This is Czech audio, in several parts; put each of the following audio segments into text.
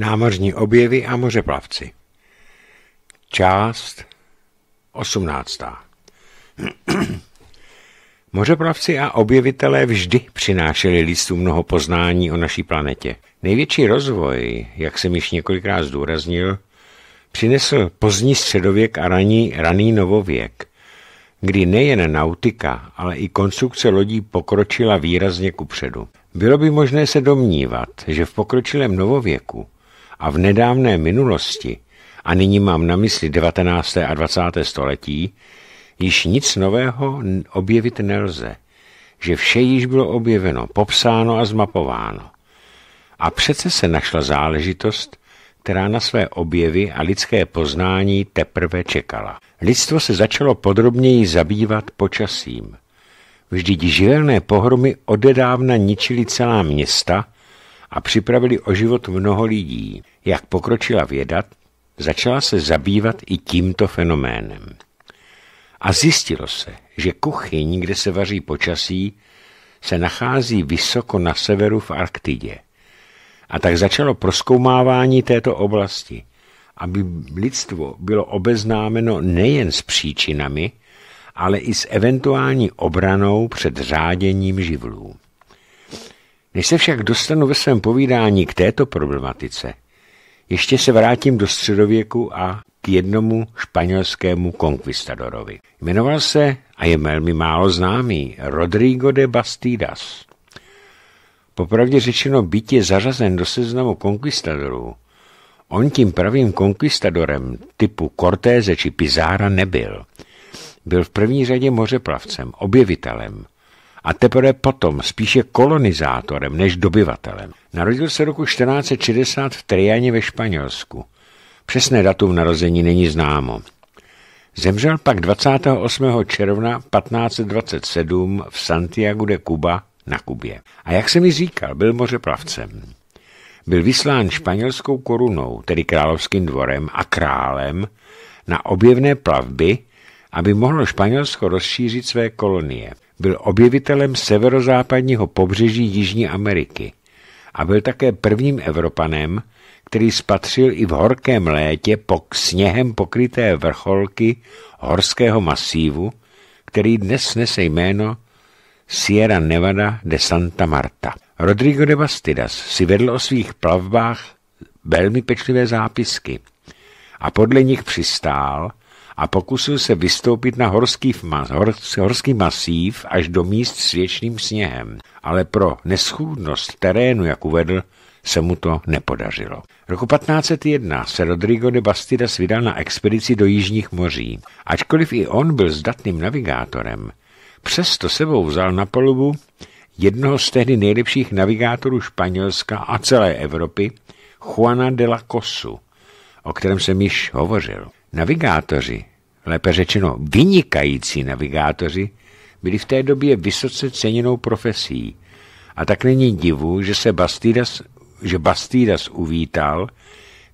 Námořní objevy a mořeplavci. Část 18. Mořeplavci a objevitelé vždy přinášeli listu mnoho poznání o naší planetě. Největší rozvoj, jak jsem již několikrát zdůraznil, přinesl pozdní středověk a raný raný novověk, kdy nejen nautika, ale i konstrukce lodí pokročila výrazně kupředu. Bylo by možné se domnívat, že v pokročilém novověku a v nedávné minulosti, a nyní mám na mysli 19. a 20. století, již nic nového objevit nelze, že vše již bylo objeveno, popsáno a zmapováno. A přece se našla záležitost, která na své objevy a lidské poznání teprve čekala. Lidstvo se začalo podrobněji zabývat počasím. Vždyť živelné pohromy odedávna ničily celá města a připravili o život mnoho lidí. Jak pokročila věda, začala se zabývat i tímto fenoménem. A zjistilo se, že kuchyň, kde se vaří počasí, se nachází vysoko na severu v Arktidě. A tak začalo proskoumávání této oblasti, aby lidstvo bylo obeznámeno nejen s příčinami, ale i s eventuální obranou před řáděním živlů. Než se však dostanu ve svém povídání k této problematice, ještě se vrátím do středověku a k jednomu španělskému konkvistadorovi. Jmenoval se, a je velmi málo známý, Rodrigo de Bastidas. Popravdě řečeno, byť je zařazen do seznamu konkvistadorů. On tím pravým konkvistadorem typu Cortéze či Pizára nebyl. Byl v první řadě mořeplavcem, objevitelem – a teprve potom spíše kolonizátorem než dobyvatelem. Narodil se roku 1460 v Trianě ve Španělsku. Přesné datum narození není známo. Zemřel pak 28. června 1527 v Santiago de Cuba na Kubě. A jak se mi říkal, byl mořeplavcem. Byl vyslán španělskou korunou, tedy královským dvorem a králem, na objevné plavby, aby mohlo Španělsko rozšířit své kolonie byl objevitelem severozápadního pobřeží Jižní Ameriky a byl také prvním Evropanem, který spatřil i v horkém létě po sněhem pokryté vrcholky horského masívu, který dnes nese jméno Sierra Nevada de Santa Marta. Rodrigo de Bastidas si vedl o svých plavbách velmi pečlivé zápisky a podle nich přistál, a pokusil se vystoupit na horský, horský masív až do míst s věčným sněhem, ale pro neschůdnost terénu, jak uvedl, se mu to nepodařilo. Roku 1501 se Rodrigo de Bastidas vydal na expedici do Jižních moří. Ačkoliv i on byl zdatným navigátorem, přesto sebou vzal na polubu jednoho z tehdy nejlepších navigátorů Španělska a celé Evropy, Juana de la Cosu, o kterém jsem již hovořil. Navigátoři lépe řečeno vynikající navigátoři, byli v té době vysoce ceněnou profesí. A tak není divu, že se Bastidas, že Bastidas uvítal,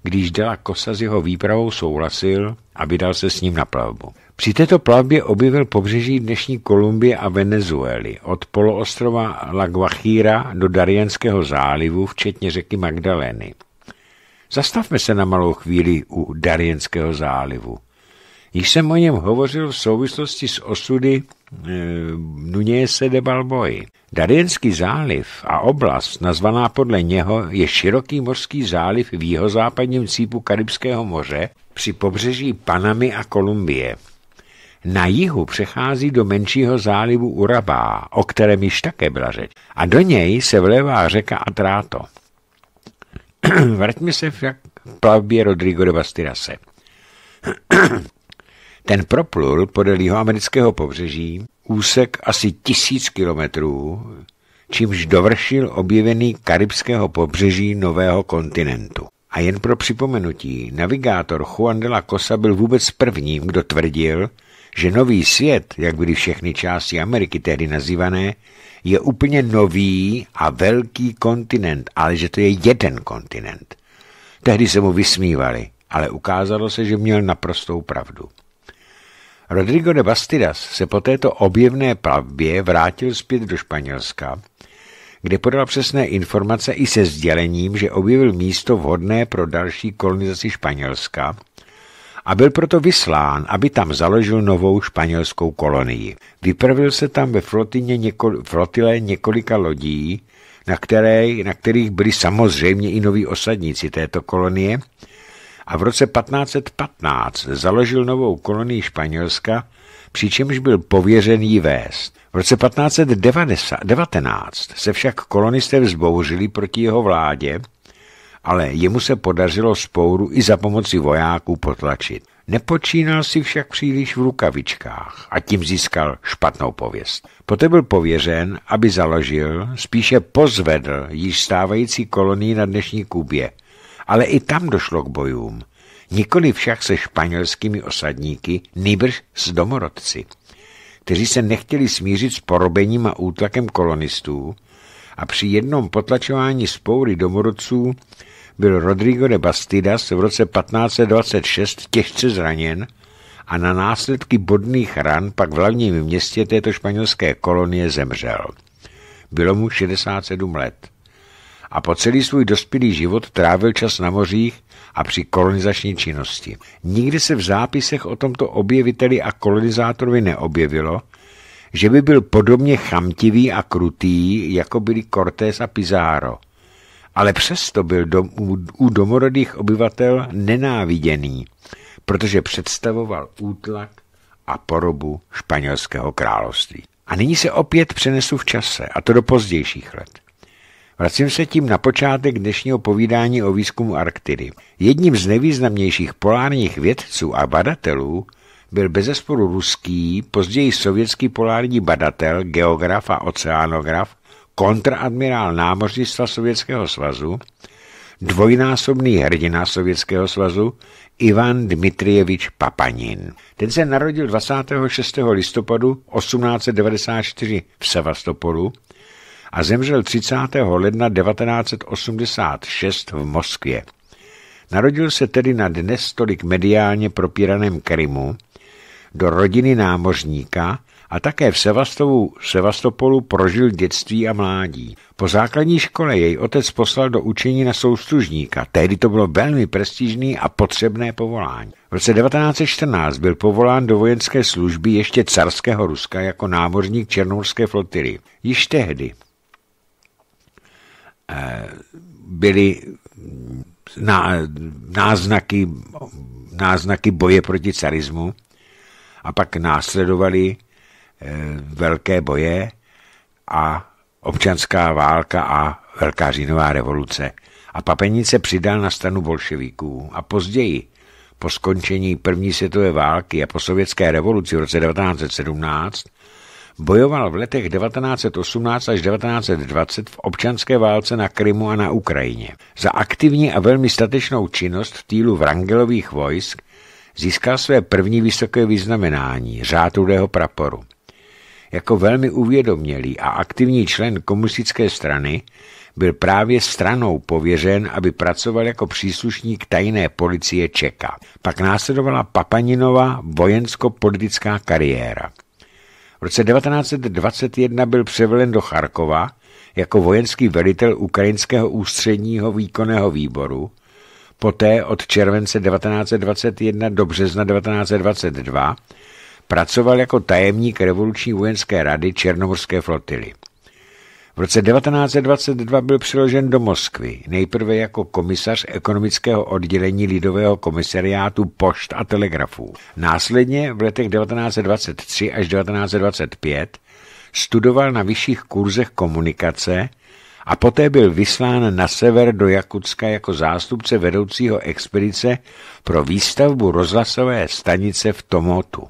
když Dela Kosa s jeho výpravou souhlasil a vydal se s ním na plavbu. Při této plavbě objevil pobřeží dnešní Kolumbie a Venezuely, od poloostrova La Guajira do Darienského zálivu, včetně řeky Magdaleny. Zastavme se na malou chvíli u Darienského zálivu. Již jsem o něm hovořil v souvislosti s osudy e, Nuněse de Balboy. Darienský záliv a oblast, nazvaná podle něho, je široký mořský záliv v jihozápadním cípu Karibského moře při pobřeží Panamy a Kolumbie. Na jihu přechází do menšího zálivu Urabá, o kterém již také byla řeč, a do něj se vlevá řeka Atráto. Vraťme se však k plavbě Rodrigo de Bastirase. Ten proplul podél jihoamerického pobřeží úsek asi tisíc kilometrů, čímž dovršil objevený karibského pobřeží nového kontinentu. A jen pro připomenutí, navigátor Juan de la Cosa byl vůbec prvním, kdo tvrdil, že nový svět, jak byly všechny části Ameriky tehdy nazývané, je úplně nový a velký kontinent, ale že to je jeden kontinent. Tehdy se mu vysmívali, ale ukázalo se, že měl naprostou pravdu. Rodrigo de Bastidas se po této objevné plavbě vrátil zpět do Španělska, kde podal přesné informace i se sdělením, že objevil místo vhodné pro další kolonizaci Španělska a byl proto vyslán, aby tam založil novou španělskou kolonii. Vypravil se tam ve flotile něko, několika lodí, na, které, na kterých byli samozřejmě i noví osadníci této kolonie, a v roce 1515 založil novou kolonii Španělska, přičemž byl pověřen jí vést. V roce 1519 se však kolonisté vzbouřili proti jeho vládě, ale jemu se podařilo spouru i za pomoci vojáků potlačit. Nepočínal si však příliš v rukavičkách a tím získal špatnou pověst. Poté byl pověřen, aby založil, spíše pozvedl již stávající kolonii na dnešní Kubě – ale i tam došlo k bojům. Nikoli však se španělskými osadníky, nýbrž s domorodci, kteří se nechtěli smířit s porobením a útlakem kolonistů a při jednom potlačování spoury domorodců byl Rodrigo de Bastidas v roce 1526 těžce zraněn a na následky bodných ran pak v hlavním městě této španělské kolonie zemřel. Bylo mu 67 let a po celý svůj dospělý život trávil čas na mořích a při kolonizační činnosti. Nikdy se v zápisech o tomto objeviteli a kolonizátorovi neobjevilo, že by byl podobně chamtivý a krutý, jako byli Cortés a Pizarro. Ale přesto byl dom, u, u domorodých obyvatel nenáviděný, protože představoval útlak a porobu španělského království. A nyní se opět přenesu v čase, a to do pozdějších let. Vracím se tím na počátek dnešního povídání o výzkumu Arktidy. Jedním z nejvýznamnějších polárních vědců a badatelů byl bezesporu ruský, později sovětský polární badatel, geograf a oceánograf, kontradmirál námořnictva Sovětského svazu, dvojnásobný hrdina Sovětského svazu Ivan Dmitrievič Papanin. Ten se narodil 26. listopadu 1894 v Sevastopolu a zemřel 30. ledna 1986 v Moskvě. Narodil se tedy na dnes tolik mediálně propíraném Krymu do rodiny námořníka a také v Sevastovu, Sevastopolu prožil dětství a mládí. Po základní škole jej otec poslal do učení na soustružníka. Tehdy to bylo velmi prestižní a potřebné povolání. V roce 1914 byl povolán do vojenské služby ještě carského Ruska jako námořník Černorské flotily. Již tehdy Eh, byly mm, náznaky, náznaky boje proti carismu a pak následovaly eh, velké boje a občanská válka a velká říjnová revoluce. A Papenice přidal na stanu bolševíků a později, po skončení první světové války a po sovětské revoluci v roce 1917, Bojoval v letech 1918 až 1920 v občanské válce na Krymu a na Ukrajině. Za aktivní a velmi statečnou činnost v týlu Vrangelových vojsk získal své první vysoké vyznamenání, řád rudého praporu. Jako velmi uvědomělý a aktivní člen komunistické strany byl právě stranou pověřen, aby pracoval jako příslušník tajné policie Čeka. Pak následovala Papaninova vojensko-politická kariéra. V roce 1921 byl převelen do Charkova jako vojenský velitel ukrajinského ústředního výkonného výboru, poté od července 1921 do března 1922 pracoval jako tajemník revoluční vojenské rady Černohorské flotily. V roce 1922 byl přiložen do Moskvy, nejprve jako komisař ekonomického oddělení Lidového komisariátu pošt a telegrafů. Následně v letech 1923 až 1925 studoval na vyšších kurzech komunikace a poté byl vyslán na sever do Jakutska jako zástupce vedoucího expedice pro výstavbu rozhlasové stanice v Tomotu.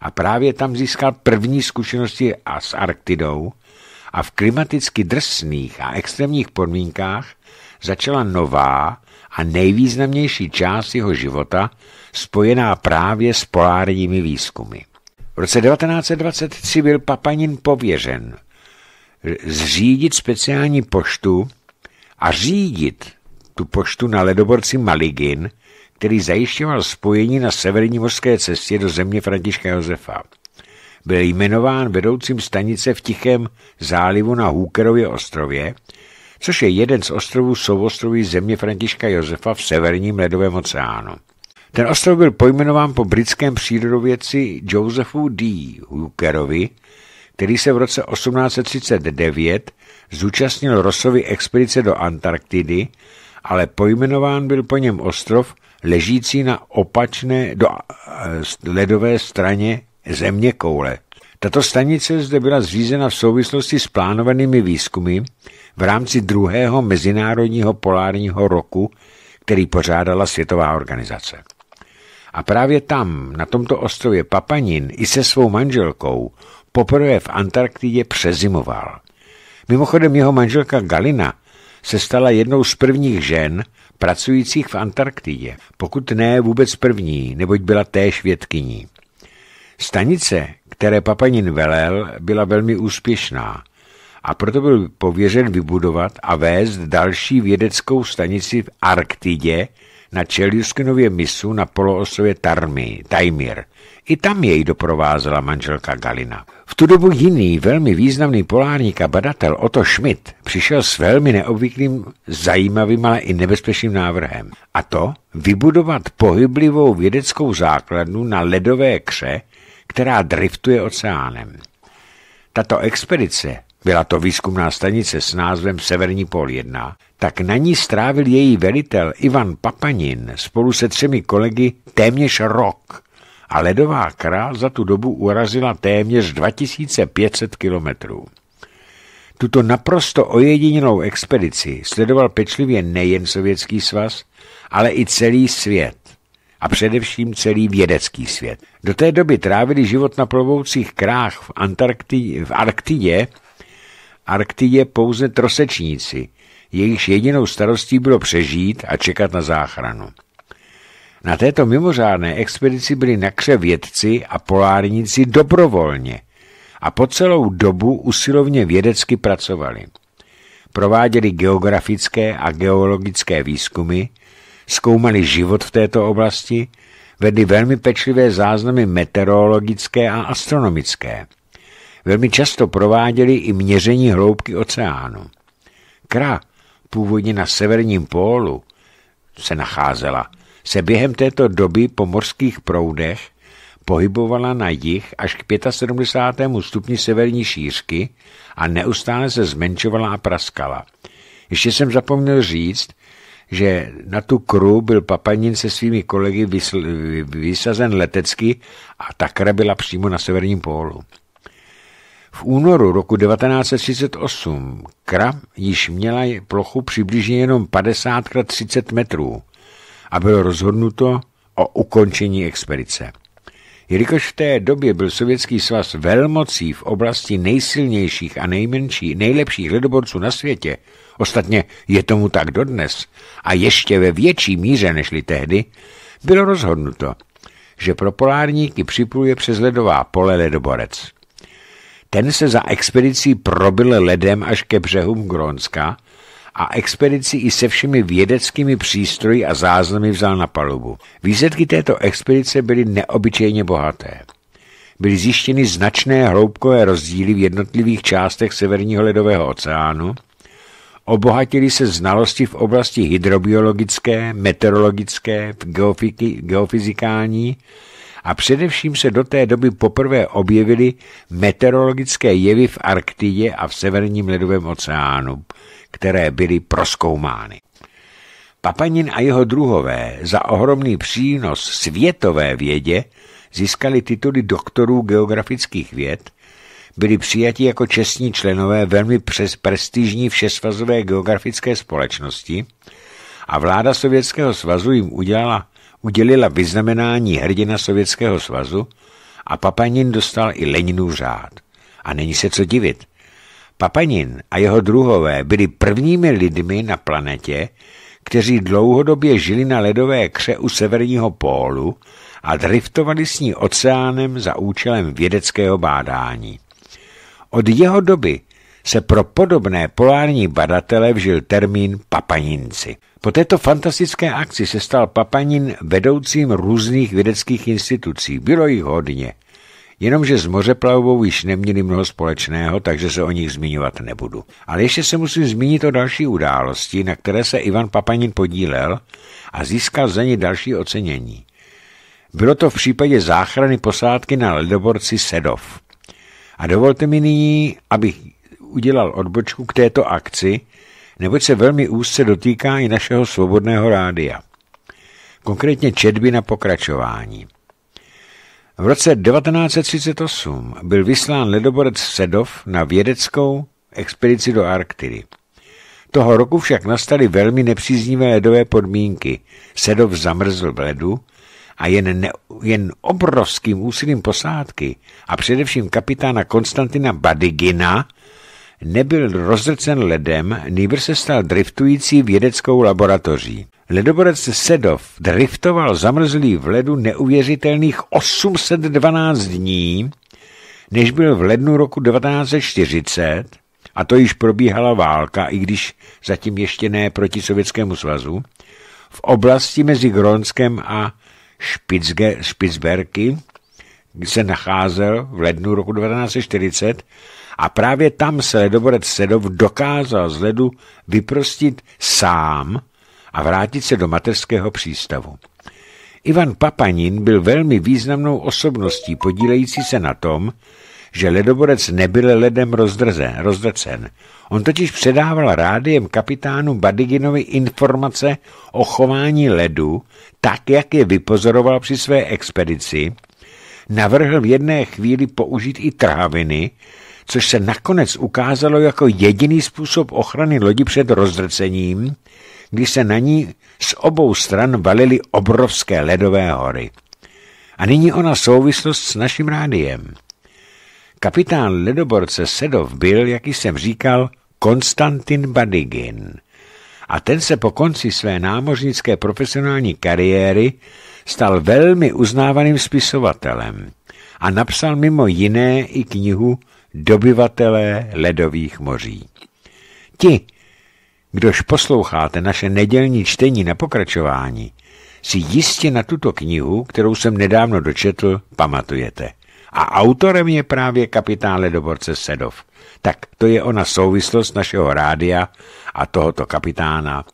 A právě tam získal první zkušenosti a s Arktidou a v klimaticky drsných a extrémních podmínkách začala nová a nejvýznamnější část jeho života spojená právě s polárními výzkumy. V roce 1923 byl Papanin pověřen zřídit speciální poštu a řídit tu poštu na ledoborci Maligin, který zajišťoval spojení na severní mořské cestě do země Františka Josefa byl jmenován vedoucím stanice v Tichém zálivu na Hookerově ostrově, což je jeden z ostrovů souostroví země Františka Josefa v severním ledovém oceánu. Ten ostrov byl pojmenován po britském přírodověci Josephu D. Hookerovi, který se v roce 1839 zúčastnil Rosovy expedice do Antarktidy, ale pojmenován byl po něm ostrov ležící na opačné do eh, ledové straně země koule. Tato stanice zde byla zřízena v souvislosti s plánovanými výzkumy v rámci druhého mezinárodního polárního roku, který pořádala Světová organizace. A právě tam, na tomto ostrově Papanin, i se svou manželkou poprvé v Antarktidě přezimoval. Mimochodem jeho manželka Galina se stala jednou z prvních žen pracujících v Antarktidě, pokud ne vůbec první, neboť byla též vědkyní. Stanice, které Papanin velel, byla velmi úspěšná a proto byl pověřen vybudovat a vést další vědeckou stanici v Arktidě na Čeljuskinově misu na poloostrově Tarmi, Tajmir. I tam jej doprovázela manželka Galina. V tu dobu jiný velmi významný polárník a badatel Otto Schmidt přišel s velmi neobvyklým, zajímavým, ale i nebezpečným návrhem. A to vybudovat pohyblivou vědeckou základnu na ledové kře, která driftuje oceánem. Tato expedice, byla to výzkumná stanice s názvem Severní pol 1, tak na ní strávil její velitel Ivan Papanin spolu se třemi kolegy téměř rok a ledová král za tu dobu urazila téměř 2500 kilometrů. Tuto naprosto ojedinělou expedici sledoval pečlivě nejen Sovětský svaz, ale i celý svět a především celý vědecký svět. Do té doby trávili život na plovoucích krách v, Antarktidě, v Arktidě, Arktidě pouze trosečníci, jejichž jedinou starostí bylo přežít a čekat na záchranu. Na této mimořádné expedici byli nakře vědci a polárníci dobrovolně a po celou dobu usilovně vědecky pracovali. Prováděli geografické a geologické výzkumy, zkoumali život v této oblasti, vedli velmi pečlivé záznamy meteorologické a astronomické. Velmi často prováděli i měření hloubky oceánu. Kra, původně na severním pólu, se nacházela, se během této doby po mořských proudech pohybovala na jih až k 75. stupni severní šířky a neustále se zmenšovala a praskala. Ještě jsem zapomněl říct, že na tu kru byl Papanin se svými kolegy vysl, vysazen letecky a ta kra byla přímo na severním pólu. V únoru roku 1938 kra již měla plochu přibližně jenom 50 x 30 metrů a bylo rozhodnuto o ukončení expedice. Jelikož v té době byl Sovětský svaz velmocí v oblasti nejsilnějších a nejmenší, nejlepších ledoborců na světě, ostatně je tomu tak dodnes, a ještě ve větší míře nežli tehdy, bylo rozhodnuto, že pro polárníky připluje přes ledová pole ledoborec. Ten se za expedicí probil ledem až ke břehům Grónska a expedici i se všemi vědeckými přístroji a záznamy vzal na palubu. Výsledky této expedice byly neobyčejně bohaté. Byly zjištěny značné hloubkové rozdíly v jednotlivých částech Severního ledového oceánu, Obohatili se znalosti v oblasti hydrobiologické, meteorologické, geofiky, geofyzikální a především se do té doby poprvé objevily meteorologické jevy v Arktidě a v Severním ledovém oceánu, které byly proskoumány. Papanin a jeho druhové za ohromný přínos světové vědě získali tituly doktorů geografických věd – byli přijati jako čestní členové velmi přes prestižní všesvazové geografické společnosti a vláda Sovětského svazu jim udělala, udělila vyznamenání hrdina Sovětského svazu a Papanin dostal i Leninův řád. A není se co divit. Papanin a jeho druhové byli prvními lidmi na planetě, kteří dlouhodobě žili na ledové kře u severního pólu a driftovali s ní oceánem za účelem vědeckého bádání. Od jeho doby se pro podobné polární badatele vžil termín papaninci. Po této fantastické akci se stal papanin vedoucím různých vědeckých institucí. Bylo jich hodně. Jenomže s mořeplavou již neměli mnoho společného, takže se o nich zmiňovat nebudu. Ale ještě se musím zmínit o další události, na které se Ivan Papanin podílel a získal za ně další ocenění. Bylo to v případě záchrany posádky na ledoborci Sedov. A dovolte mi nyní, abych udělal odbočku k této akci, neboť se velmi úzce dotýká i našeho svobodného rádia. Konkrétně četby na pokračování. V roce 1938 byl vyslán ledoborec Sedov na vědeckou expedici do Arktidy. Toho roku však nastaly velmi nepříznivé ledové podmínky. Sedov zamrzl v ledu a jen, ne, jen obrovským úsilím posádky a především kapitána Konstantina Badigina nebyl rozrcen ledem, nýbr se stal driftující vědeckou laboratoří. Ledoborec Sedov driftoval zamrzlý v ledu neuvěřitelných 812 dní, než byl v lednu roku 1940, a to již probíhala válka, i když zatím ještě ne proti Sovětskému svazu, v oblasti mezi Gronskem a Špicge, kde se nacházel v lednu roku 1940 a právě tam se ledoborec Sedov dokázal z ledu vyprostit sám a vrátit se do mateřského přístavu. Ivan Papanin byl velmi významnou osobností podílející se na tom, že ledoborec nebyl ledem rozdrzen, rozdrcen. On totiž předával rádiem kapitánu Badiginovi informace o chování ledu, tak, jak je vypozoroval při své expedici, navrhl v jedné chvíli použít i tráviny, což se nakonec ukázalo jako jediný způsob ochrany lodi před rozdrcením, když se na ní z obou stran valily obrovské ledové hory. A nyní ona souvislost s naším rádiem. Kapitán ledoborce Sedov byl, jak jsem říkal, Konstantin Badigin. A ten se po konci své námořnické profesionální kariéry stal velmi uznávaným spisovatelem a napsal mimo jiné i knihu Dobyvatelé ledových moří. Ti, kdož posloucháte naše nedělní čtení na pokračování, si jistě na tuto knihu, kterou jsem nedávno dočetl, pamatujete a autorem je právě kapitále doborce Sedov. Tak to je ona souvislost našeho rádia a tohoto kapitána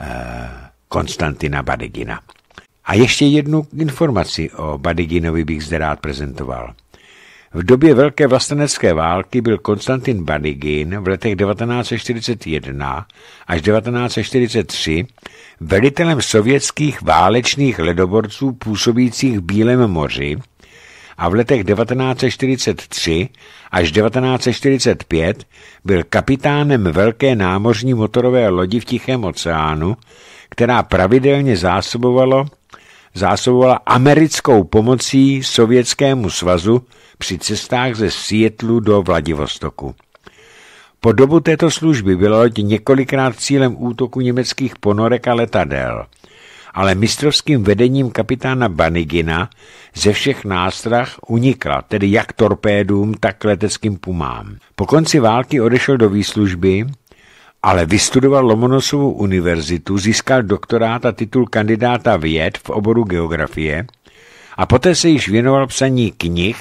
eh, Konstantina Badegina. A ještě jednu informaci o Badeginovi bych zde rád prezentoval. V době Velké vlastenecké války byl Konstantin Badigin v letech 1941 až 1943 velitelem sovětských válečných ledoborců působících v Bílém moři a v letech 1943 až 1945 byl kapitánem velké námořní motorové lodi v Tichém oceánu, která pravidelně zásobovala, zásobovala americkou pomocí Sovětskému svazu při cestách ze Sietlu do Vladivostoku. Po dobu této služby byla loď několikrát cílem útoku německých ponorek a letadel – ale mistrovským vedením kapitána Banigina ze všech nástrah unikla, tedy jak torpédům, tak leteckým pumám. Po konci války odešel do výslužby, ale vystudoval Lomonosovu univerzitu, získal doktorát a titul kandidáta věd v oboru geografie a poté se již věnoval psaní knih,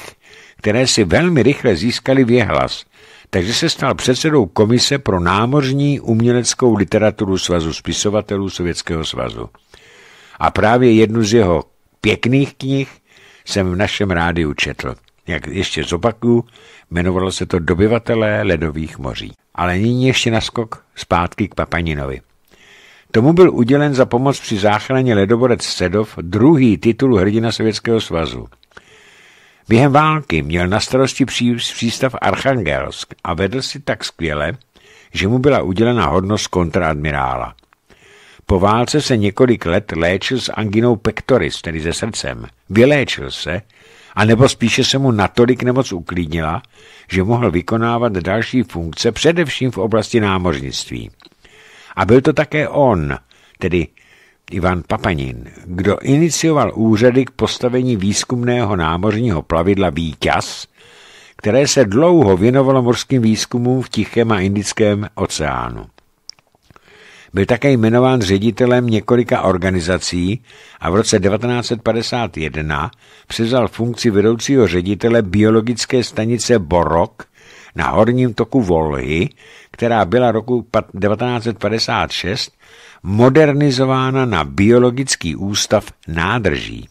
které si velmi rychle získali věhlas, takže se stal předsedou Komise pro námořní uměleckou literaturu Svazu spisovatelů Sovětského svazu. A právě jednu z jeho pěkných knih jsem v našem rádiu četl. Jak ještě zopakuju, jmenovalo se to Dobyvatelé ledových moří. Ale nyní ještě naskok zpátky k Papaninovi. Tomu byl udělen za pomoc při záchraně ledoborec Sedov druhý titul hrdina Sovětského svazu. Během války měl na starosti přístav Archangelsk a vedl si tak skvěle, že mu byla udělena hodnost kontraadmirála. Po válce se několik let léčil s anginou pectoris, tedy se srdcem. Vyléčil se, anebo spíše se mu natolik nemoc uklidnila, že mohl vykonávat další funkce, především v oblasti námořnictví. A byl to také on, tedy Ivan Papanin, kdo inicioval úřady k postavení výzkumného námořního plavidla Výťaz, které se dlouho věnovalo mořským výzkumům v Tichém a Indickém oceánu. Byl také jmenován ředitelem několika organizací a v roce 1951 přizal funkci vedoucího ředitele biologické stanice Borok na horním toku Volhy, která byla roku 1956 modernizována na Biologický ústav nádrží.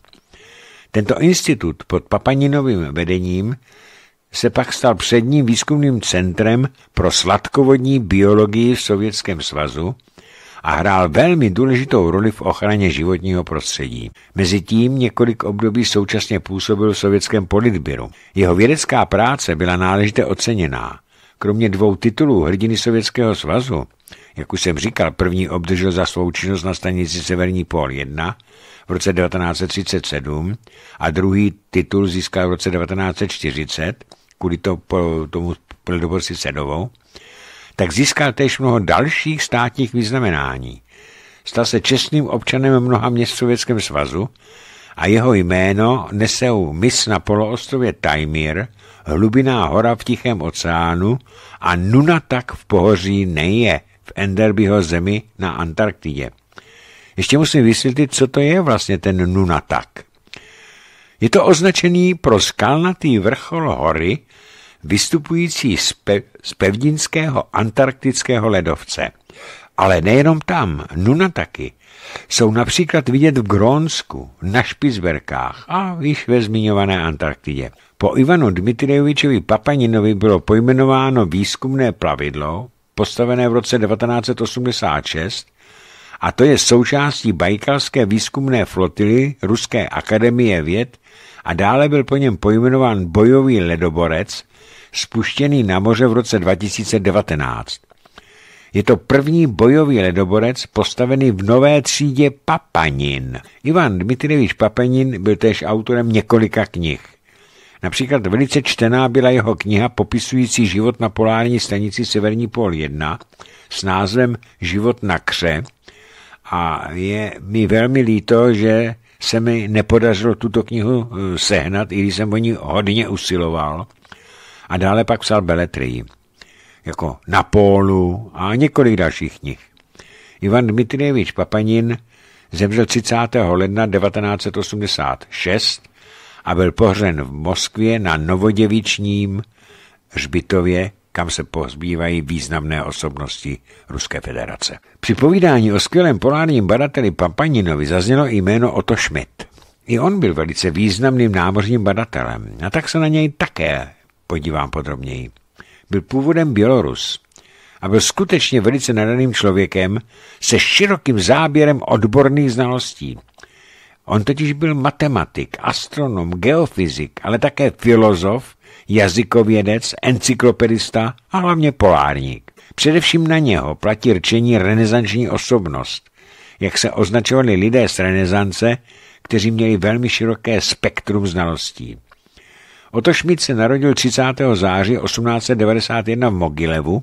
Tento institut pod Papaninovým vedením se pak stal předním výzkumným centrem pro sladkovodní biologii v Sovětském svazu a hrál velmi důležitou roli v ochraně životního prostředí. Mezitím několik období současně působil v sovětském politběru. Jeho vědecká práce byla náležitě oceněná. Kromě dvou titulů hrdiny Sovětského svazu, jak už jsem říkal, první obdržel za svou činnost na stanici Severní pól 1 v roce 1937 a druhý titul získal v roce 1940 kvůli to, po, tomu Pildoborsi Sedovou, tak získal též mnoho dalších státních vyznamenání. Stal se čestným občanem mnoha měst v Sovětském svazu a jeho jméno nesou mis na poloostrově Tajmír, hlubiná hora v Tichém oceánu a Nunatak v pohoří Neje v Enderbyho zemi na Antarktidě. Ještě musím vysvětlit, co to je vlastně ten Nunatak. Je to označený pro skalnatý vrchol hory, vystupující z, pe- z pevninského antarktického ledovce. Ale nejenom tam, nuna taky, jsou například vidět v Grónsku, na Špicberkách a již ve zmiňované Antarktidě. Po Ivanu Dmitrijevičovi Papaninovi bylo pojmenováno výzkumné plavidlo, postavené v roce 1986, a to je součástí Bajkalské výzkumné flotily Ruské akademie věd a dále byl po něm pojmenován bojový ledoborec, spuštěný na moře v roce 2019. Je to první bojový ledoborec postavený v nové třídě Papanin. Ivan Dmitrievič Papanin byl též autorem několika knih. Například velice čtená byla jeho kniha popisující život na polární stanici Severní pol 1 s názvem Život na kře a je mi velmi líto, že se mi nepodařilo tuto knihu eh, sehnat, i když jsem o ní hodně usiloval a dále pak psal beletrii, jako Na pólu a několik dalších knih. Ivan Dmitrievič Papanin zemřel 30. ledna 1986 a byl pohřen v Moskvě na novoděvičním žbitově, kam se pozbývají významné osobnosti Ruské federace. Při povídání o skvělém polárním badateli Papaninovi zaznělo jméno Otto Schmidt. I on byl velice významným námořním badatelem a tak se na něj také podívám podrobněji. Byl původem Bělorus a byl skutečně velice nadaným člověkem se širokým záběrem odborných znalostí. On totiž byl matematik, astronom, geofyzik, ale také filozof, jazykovědec, encyklopedista a hlavně polárník. Především na něho platí rčení renesanční osobnost, jak se označovali lidé z renesance, kteří měli velmi široké spektrum znalostí. Oto Schmidt se narodil 30. září 1891 v Mogilevu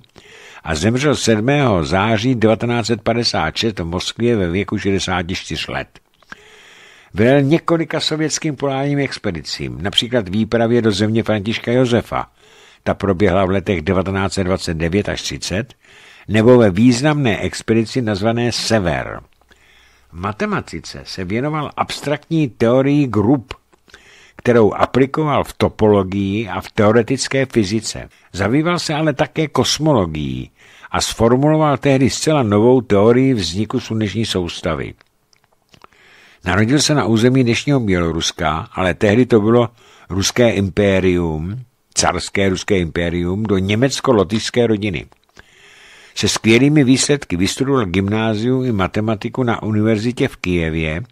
a zemřel 7. září 1956 v Moskvě ve věku 64 let. Vedl několika sovětským polárním expedicím, například výpravě do země Františka Josefa, ta proběhla v letech 1929 až 30, nebo ve významné expedici nazvané Sever. V matematice se věnoval abstraktní teorii grup – kterou aplikoval v topologii a v teoretické fyzice. Zabýval se ale také kosmologií a sformuloval tehdy zcela novou teorii vzniku sluneční soustavy. Narodil se na území dnešního Běloruska, ale tehdy to bylo ruské impérium, carské ruské impérium, do německo-lotyšské rodiny. Se skvělými výsledky vystudoval gymnáziu i matematiku na univerzitě v Kijevě –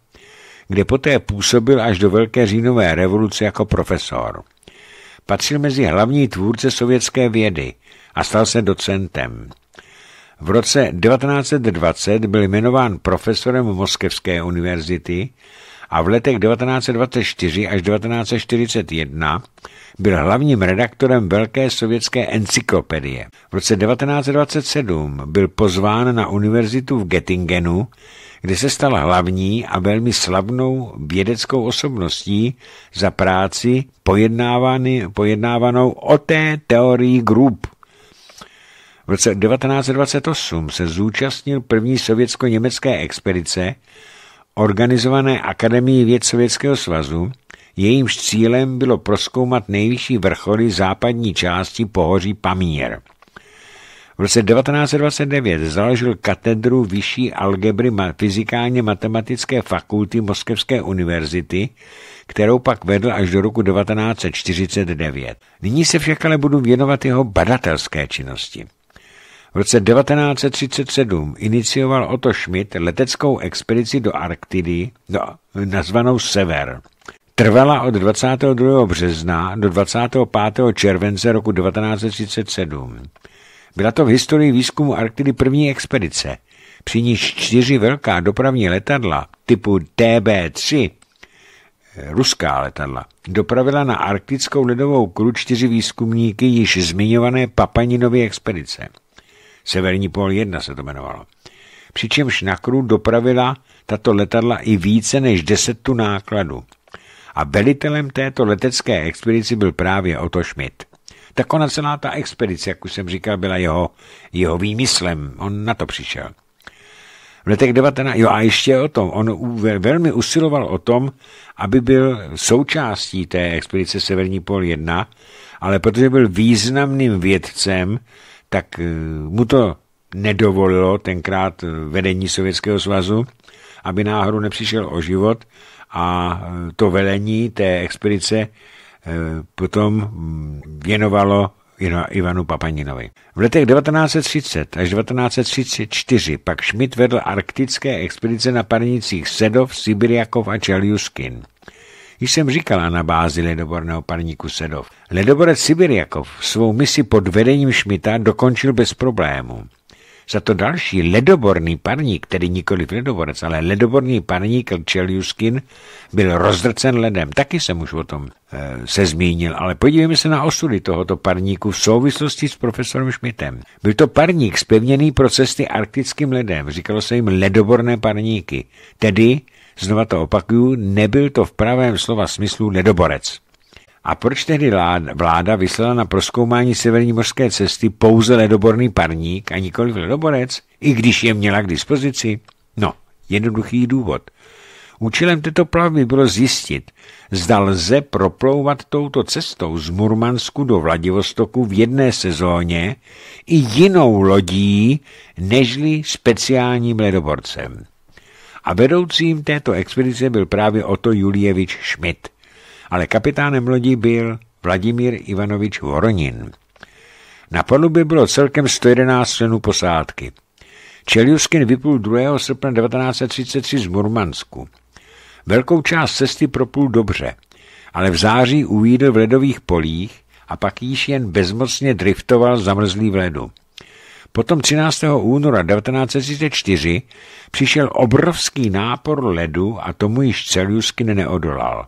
kde poté působil až do Velké říjnové revoluce jako profesor. Patřil mezi hlavní tvůrce sovětské vědy a stal se docentem. V roce 1920 byl jmenován profesorem Moskevské univerzity a v letech 1924 až 1941 byl hlavním redaktorem Velké sovětské encyklopedie. V roce 1927 byl pozván na univerzitu v Göttingenu, kde se stal hlavní a velmi slavnou vědeckou osobností za práci pojednávanou o té teorii grup. V roce 1928 se zúčastnil první sovětsko-německé expedice, organizované Akademii věd Sovětského svazu, jejímž cílem bylo proskoumat nejvyšší vrcholy západní části pohoří Pamír. V roce 1929 založil katedru vyšší algebry fyzikálně matematické fakulty Moskevské univerzity, kterou pak vedl až do roku 1949. Nyní se však ale budu věnovat jeho badatelské činnosti. V roce 1937 inicioval Otto Schmidt leteckou expedici do Arktidy, do, nazvanou Sever. Trvala od 22. března do 25. července roku 1937. Byla to v historii výzkumu Arktidy první expedice, při níž čtyři velká dopravní letadla typu TB-3, eh, ruská letadla, dopravila na arktickou ledovou kru čtyři výzkumníky již zmiňované Papaninovy expedice. Severní pol 1 se to jmenovalo. Přičemž na kru dopravila tato letadla i více než 10 tu nákladu. A velitelem této letecké expedici byl právě Otto Schmidt. Tak ona celá ta expedice, jak už jsem říkal, byla jeho, jeho výmyslem. On na to přišel. V letech 19, jo a ještě o tom, on velmi usiloval o tom, aby byl součástí té expedice Severní pol 1, ale protože byl významným vědcem, tak eh, mu to nedovolilo tenkrát eh, vedení Sovětského svazu, aby náhodou nepřišel o život a eh, to velení té expedice potom mm, věnovalo Ivanu Papaninovi. V letech 1930 až 1934 pak Schmidt vedl arktické expedice na parnicích Sedov, Sibiriakov a Čeliuskin. Již jsem říkala na bázi ledoborného parníku Sedov. Ledoborec Sibiriakov svou misi pod vedením Šmita dokončil bez problému. Za to další ledoborný parník, tedy nikoli ledoborec, ale ledoborný parník Čeliuskin, byl rozdrcen ledem. Taky jsem už o tom e, se zmínil, ale podívejme se na osudy tohoto parníku v souvislosti s profesorem Schmidtem. Byl to parník spevněný pro cesty arktickým ledem, říkalo se jim ledoborné parníky, tedy Znova to opakuju, nebyl to v pravém slova smyslu nedoborec. A proč tehdy vláda vyslala na proskoumání severní mořské cesty pouze ledoborný parník a nikoli ledoborec, i když je měla k dispozici? No, jednoduchý důvod. Účelem této plavby bylo zjistit, zda lze proplouvat touto cestou z Murmansku do Vladivostoku v jedné sezóně i jinou lodí, nežli speciálním ledoborcem a vedoucím této expedice byl právě Oto Julievič Schmidt. Ale kapitánem lodi byl Vladimír Ivanovič Voronin. Na palubě bylo celkem 111 členů posádky. Čeliuskin vyplul 2. srpna 1933 z Murmansku. Velkou část cesty proplul dobře, ale v září uvídl v ledových polích a pak již jen bezmocně driftoval zamrzlý v ledu. Potom 13. února 1934 přišel obrovský nápor ledu a tomu již Celjuskin neodolal.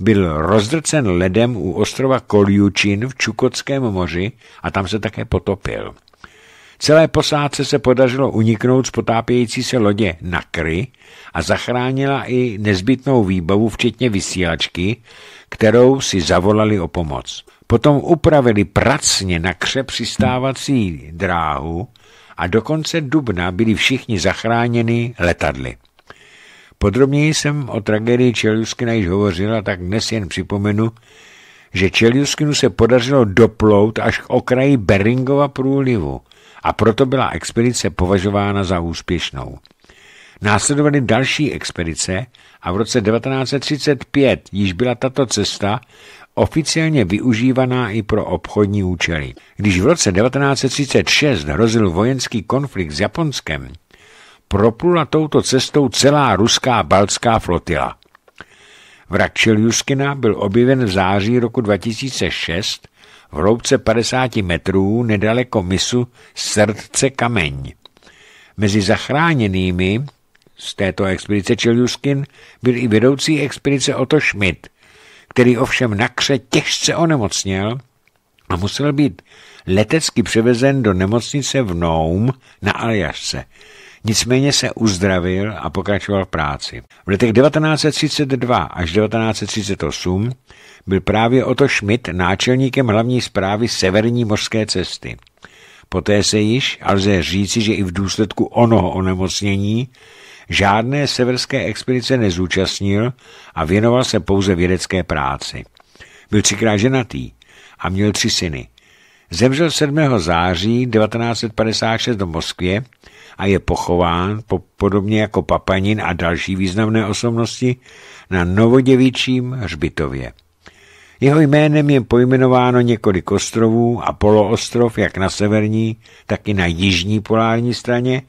Byl rozdrcen ledem u ostrova Koljučin v Čukotském moři a tam se také potopil. Celé posádce se podařilo uniknout z potápějící se lodě kry a zachránila i nezbytnou výbavu, včetně vysílačky, kterou si zavolali o pomoc. Potom upravili pracně na kře přistávací dráhu a do konce dubna byli všichni zachráněni letadly. Podrobněji jsem o tragédii Čeliuskina již hovořila, tak dnes jen připomenu, že Čeliuskinu se podařilo doplout až k okraji Beringova průlivu a proto byla expedice považována za úspěšnou. Následovaly další expedice a v roce 1935 již byla tato cesta oficiálně využívaná i pro obchodní účely. Když v roce 1936 hrozil vojenský konflikt s Japonskem, proplula touto cestou celá ruská baltská flotila. Vrak Čeljuskina byl objeven v září roku 2006 v hloubce 50 metrů nedaleko misu Srdce Kameň. Mezi zachráněnými z této expedice Čeljuskin byl i vedoucí expedice Otto Schmidt – který ovšem na kře těžce onemocněl a musel být letecky převezen do nemocnice v Noum na Aljašce. Nicméně se uzdravil a pokračoval v práci. V letech 1932 až 1938 byl právě Oto Schmidt náčelníkem hlavní zprávy Severní mořské cesty. Poté se již, ale lze říci, že i v důsledku onoho onemocnění žádné severské expedice nezúčastnil a věnoval se pouze vědecké práci. Byl třikrát ženatý a měl tři syny. Zemřel 7. září 1956 do Moskvě a je pochován, podobně jako Papanin a další významné osobnosti, na Novoděvičím hřbitově. Jeho jménem je pojmenováno několik ostrovů a poloostrov jak na severní, tak i na jižní polární straně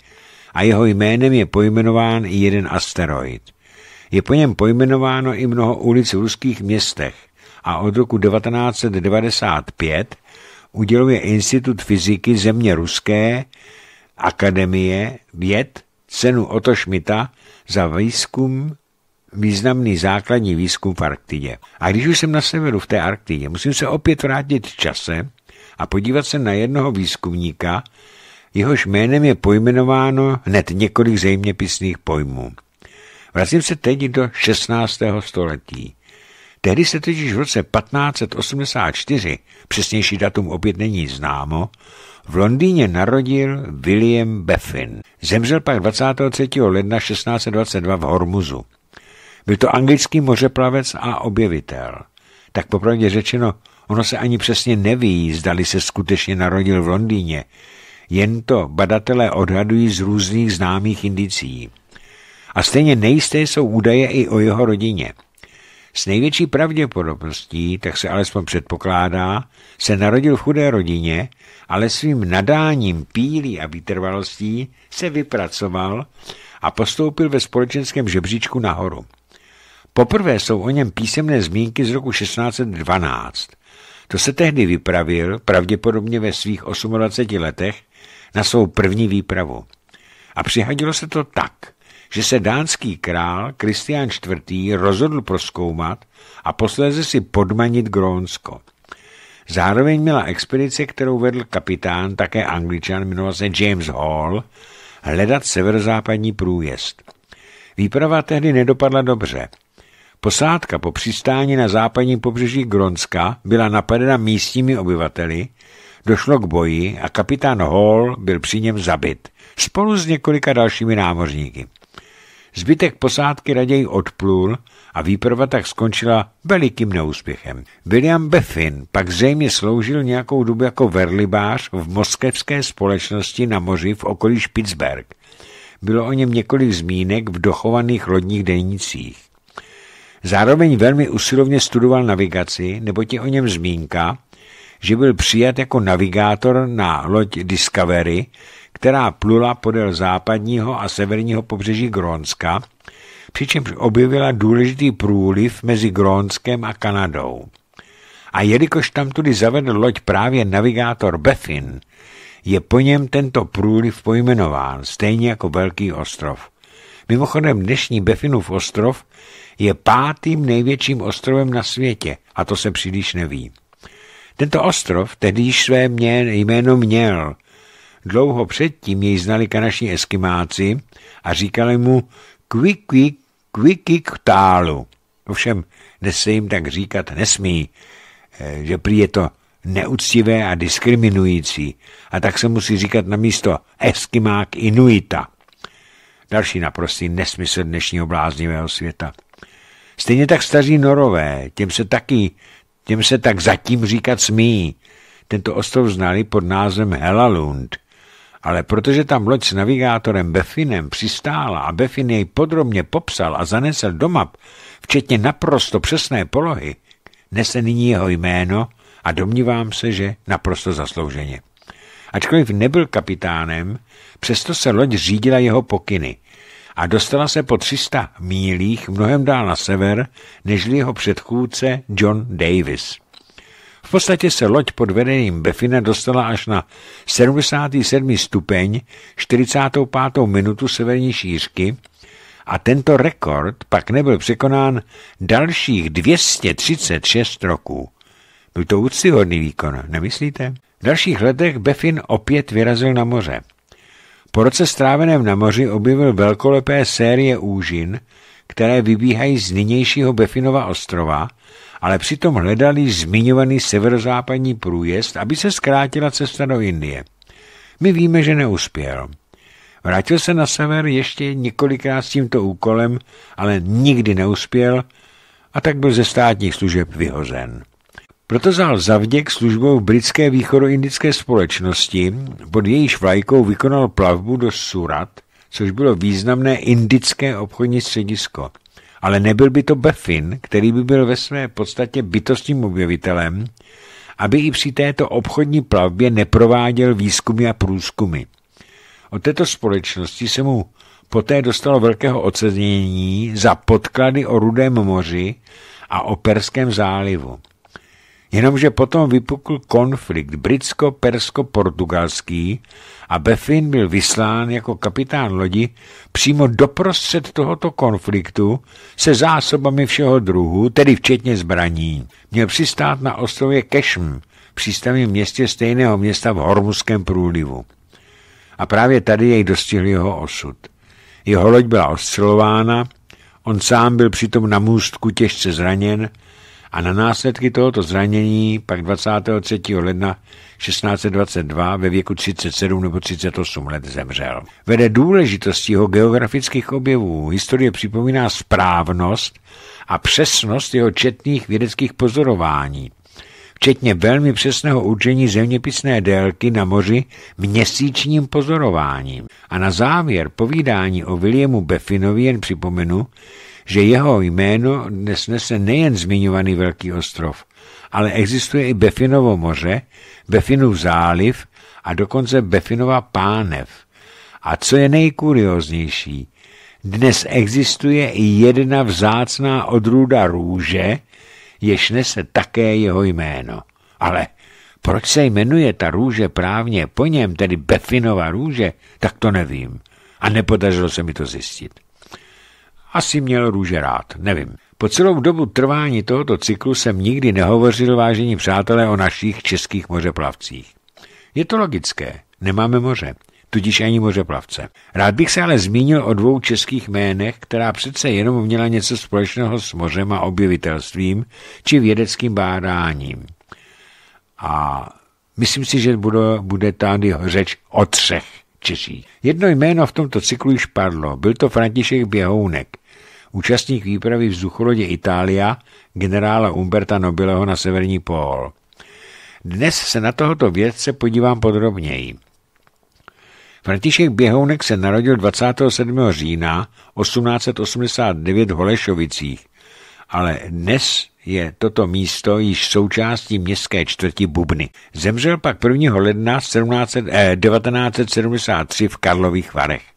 a jeho jménem je pojmenován i jeden asteroid. Je po něm pojmenováno i mnoho ulic v ruských městech a od roku 1995 uděluje Institut fyziky země ruské Akademie věd cenu Oto Šmita za výzkum významný základní výzkum v Arktidě. A když už jsem na severu v té Arktidě, musím se opět vrátit v čase a podívat se na jednoho výzkumníka, jehož jménem je pojmenováno hned několik zejměpisných pojmů. Vracím se teď do 16. století. Tehdy se totiž v roce 1584, přesnější datum opět není známo, v Londýně narodil William Beffin. Zemřel pak 23. ledna 1622 v Hormuzu. Byl to anglický mořeplavec a objevitel. Tak popravdě řečeno, ono se ani přesně neví, zdali se skutečně narodil v Londýně, jen to badatelé odhadují z různých známých indicí. A stejně nejisté jsou údaje i o jeho rodině. S největší pravděpodobností, tak se alespoň předpokládá, se narodil v chudé rodině, ale svým nadáním, pílí a vytrvalostí se vypracoval a postoupil ve společenském žebříčku nahoru. Poprvé jsou o něm písemné zmínky z roku 1612. To se tehdy vypravil, pravděpodobně ve svých 28 letech, na svou první výpravu. A přihadilo se to tak, že se dánský král Kristián IV. rozhodl proskoumat a posléze si podmanit Grónsko. Zároveň měla expedice, kterou vedl kapitán, také angličan, jmenoval se James Hall, hledat severozápadní průjezd. Výprava tehdy nedopadla dobře. Posádka po přistání na západním pobřeží Gronska byla napadena místními obyvateli, došlo k boji a kapitán Hall byl při něm zabit, spolu s několika dalšími námořníky. Zbytek posádky raději odplul a výprava tak skončila velikým neúspěchem. William Beffin pak zřejmě sloužil nějakou dobu jako verlibář v moskevské společnosti na moři v okolí Špitsberg. Bylo o něm několik zmínek v dochovaných lodních denících. Zároveň velmi usilovně studoval navigaci, nebo ti o něm zmínka, že byl přijat jako navigátor na loď Discovery, která plula podél západního a severního pobřeží Grónska, přičemž objevila důležitý průliv mezi Grónskem a Kanadou. A jelikož tam tudy zavedl loď právě navigátor Beffin, je po něm tento průliv pojmenován, stejně jako Velký ostrov. Mimochodem dnešní Beffinův ostrov je pátým největším ostrovem na světě a to se příliš neví. Tento ostrov tehdy již své mě, jméno měl. Dlouho předtím jej znali kanašní eskimáci a říkali mu kvikik, kvikik tálu. Ovšem, dnes se jim tak říkat nesmí, eh, že prý je to neúctivé a diskriminující a tak se musí říkat na místo eskimák inuita. Další naprostý nesmysl dnešního bláznivého světa. Stejně tak staří norové, těm se taky Těm se tak zatím říkat smí. Tento ostrov znali pod názvem Helalund. Ale protože tam loď s navigátorem Befinem přistála a Befin jej podrobně popsal a zanesl do map, včetně naprosto přesné polohy, nese nyní jeho jméno a domnívám se, že naprosto zaslouženě. Ačkoliv nebyl kapitánem, přesto se loď řídila jeho pokyny – a dostala se po 300 mílích mnohem dál na sever, než jeho předchůdce John Davis. V podstatě se loď pod vedením Befina dostala až na 77. stupeň 45. minutu severní šířky a tento rekord pak nebyl překonán dalších 236 roků. Byl to úctyhodný výkon, nemyslíte? V dalších letech Befin opět vyrazil na moře. Po roce stráveném na moři objevil velkolepé série úžin, které vybíhají z nynějšího Befinova ostrova, ale přitom hledali zmiňovaný severozápadní průjezd, aby se zkrátila cesta do Indie. My víme, že neuspěl. Vrátil se na sever ještě několikrát s tímto úkolem, ale nikdy neuspěl a tak byl ze státních služeb vyhozen. Proto zál zavděk službou v britské východoindické společnosti, pod jejíž vlajkou vykonal plavbu do Surat, což bylo významné indické obchodní středisko. Ale nebyl by to Befin, který by byl ve své podstatě bytostním objevitelem, aby i při této obchodní plavbě neprováděl výzkumy a průzkumy. Od této společnosti se mu poté dostalo velkého ocenění za podklady o Rudém moři a o Perském zálivu. Jenomže potom vypukl konflikt britsko-persko-portugalský a Befin byl vyslán jako kapitán lodi přímo doprostřed tohoto konfliktu se zásobami všeho druhu, tedy včetně zbraní. Měl přistát na ostrově Kešm, přístavním městě stejného města v Hormuském průlivu. A právě tady jej dostihl jeho osud. Jeho loď byla ostřelována, on sám byl přitom na můstku těžce zraněn a na následky tohoto zranění pak 23. ledna 1622 ve věku 37 nebo 38 let zemřel. Vede důležitost jeho geografických objevů. Historie připomíná správnost a přesnost jeho četných vědeckých pozorování, včetně velmi přesného určení zeměpisné délky na moři měsíčním pozorováním. A na závěr povídání o Williamu Beffinovi jen připomenu, že jeho jméno dnes nese nejen zmiňovaný Velký ostrov, ale existuje i Befinovo moře, Befinův záliv a dokonce Befinova pánev. A co je nejkurioznější, dnes existuje i jedna vzácná odrůda růže, jež nese také jeho jméno. Ale proč se jmenuje ta růže právně po něm, tedy Befinova růže, tak to nevím. A nepodařilo se mi to zjistit. Asi měl růže rád, nevím. Po celou dobu trvání tohoto cyklu jsem nikdy nehovořil, vážení přátelé, o našich českých mořeplavcích. Je to logické, nemáme moře, tudíž ani mořeplavce. Rád bych se ale zmínil o dvou českých jménech, která přece jenom měla něco společného s mořem a objevitelstvím či vědeckým bádáním. A myslím si, že bude, bude tady řeč o třech Češích. Jedno jméno v tomto cyklu již padlo, byl to František Běhounek, účastník výpravy vzducholodě Itália, generála Umberta Nobileho na severní pól. Dnes se na tohoto vědce podívám podrobněji. František Běhounek se narodil 27. října 1889 v Holešovicích, ale dnes je toto místo již součástí městské čtvrti Bubny. Zemřel pak 1. ledna 17, eh, 1973 v Karlových Varech.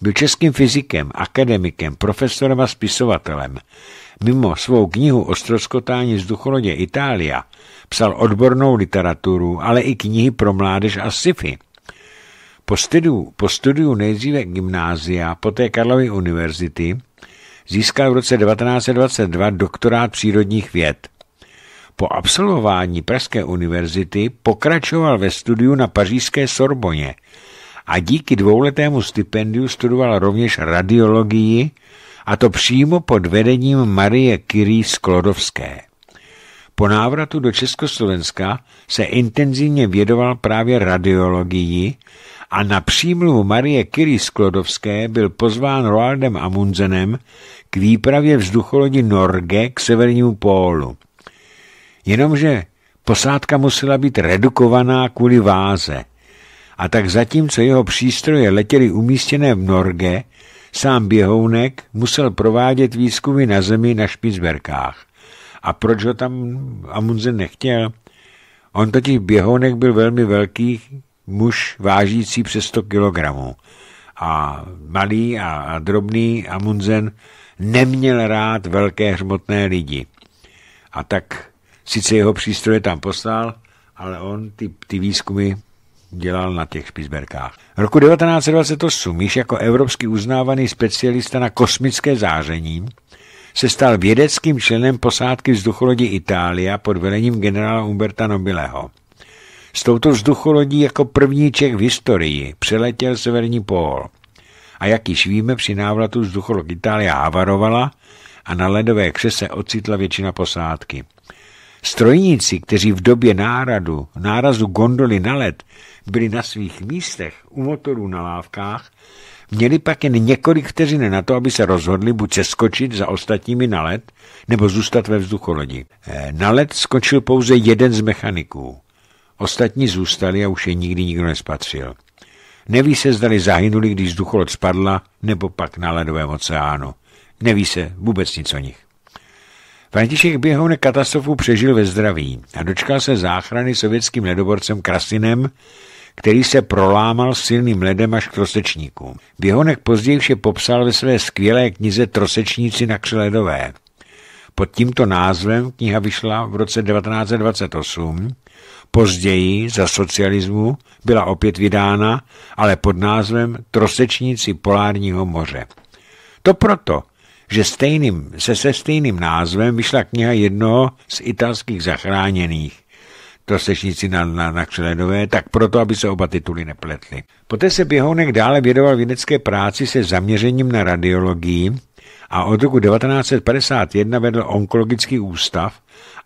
Byl českým fyzikem, akademikem, profesorem a spisovatelem. Mimo svou knihu o stroskotání vzducholodě Itália psal odbornou literaturu, ale i knihy pro mládež a sci-fi. Po studiu, po studiu nejdříve gymnázia, poté Karlovy univerzity, získal v roce 1922 doktorát přírodních věd. Po absolvování Pražské univerzity pokračoval ve studiu na pařížské Sorboně, a díky dvouletému stipendiu studoval rovněž radiologii, a to přímo pod vedením Marie Curie Sklodovské. Po návratu do Československa se intenzivně vědoval právě radiologii a na přímluvu Marie Curie Sklodovské byl pozván Roaldem Amundsenem k výpravě vzducholodi Norge k severnímu pólu. Jenomže posádka musela být redukovaná kvůli váze – a tak zatímco jeho přístroje letěly umístěné v Norge, sám Běhounek musel provádět výzkumy na zemi na Špicberkách. A proč ho tam Amundsen nechtěl? On totiž Běhounek byl velmi velký muž vážící přes 100 kg. A malý a, drobný Amundsen neměl rád velké hmotné lidi. A tak sice jeho přístroje tam poslal, ale on ty, ty výzkumy dělal na těch Špicberkách. Roku 1928 již jako evropský uznávaný specialista na kosmické záření se stal vědeckým členem posádky vzducholodí Itália pod velením generála Umberta Nobileho. S touto vzducholodí jako první Čech v historii přeletěl severní pól. A jak již víme, při návratu vzducholod Itália havarovala a na ledové křese ocitla většina posádky. Strojníci, kteří v době náradu, nárazu gondoly na led byli na svých místech u motorů na lávkách, měli pak jen několik vteřin na to, aby se rozhodli buď se skočit za ostatními na led, nebo zůstat ve vzduchu lodi. Eh, na led skočil pouze jeden z mechaniků. Ostatní zůstali a už je nikdy nikdo nespatřil. Neví se, zdali zahynuli, když vzducholod spadla, nebo pak na ledovém oceánu. Neví se vůbec nic o nich. František Běhoun katastrofu přežil ve zdraví a dočkal se záchrany sovětským ledoborcem Krasinem, který se prolámal silným ledem až k trosečníkům. Běhonek později vše popsal ve své skvělé knize Trosečníci na křeledové. Pod tímto názvem kniha vyšla v roce 1928, později za socialismu byla opět vydána, ale pod názvem Trosečníci polárního moře. To proto, že stejným, se se stejným názvem vyšla kniha jednoho z italských zachráněných sešníci na, na, na Křeledové, tak proto, aby se oba tituly nepletly. Poté se Běhounek dále vědoval vědecké práci se zaměřením na radiologii a od roku 1951 vedl onkologický ústav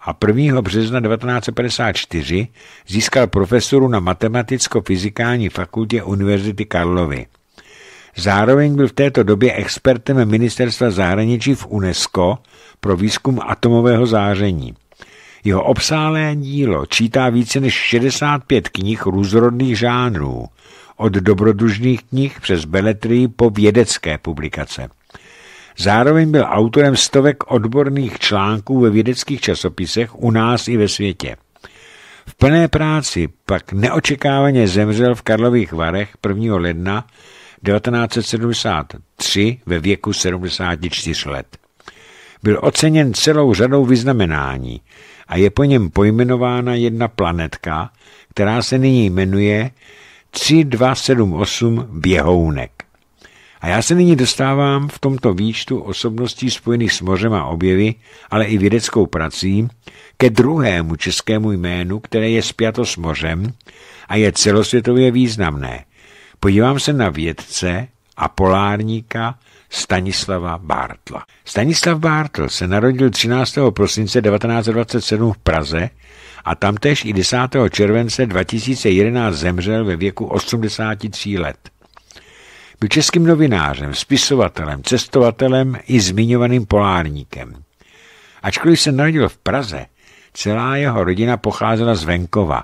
a 1. března 1954 získal profesoru na matematicko-fyzikální fakultě Univerzity Karlovy. Zároveň byl v této době expertem ministerstva zahraničí v UNESCO pro výzkum atomového záření. Jeho obsáhlé dílo čítá více než 65 knih různých žánrů, od dobrodružných knih přes beletrii po vědecké publikace. Zároveň byl autorem stovek odborných článků ve vědeckých časopisech u nás i ve světě. V plné práci pak neočekávaně zemřel v Karlových Varech 1. ledna 1973 ve věku 74 let. Byl oceněn celou řadou vyznamenání a je po něm pojmenována jedna planetka, která se nyní jmenuje 3278 Běhounek. A já se nyní dostávám v tomto výčtu osobností spojených s mořem a objevy, ale i vědeckou prací, ke druhému českému jménu, které je spjato s mořem a je celosvětově významné. Podívám se na vědce a polárníka Stanislava Bártla. Stanislav Bártl se narodil 13. prosince 1927 v Praze a tamtež i 10. července 2011 zemřel ve věku 83 let. Byl českým novinářem, spisovatelem, cestovatelem i zmiňovaným polárníkem. Ačkoliv se narodil v Praze, celá jeho rodina pocházela z venkova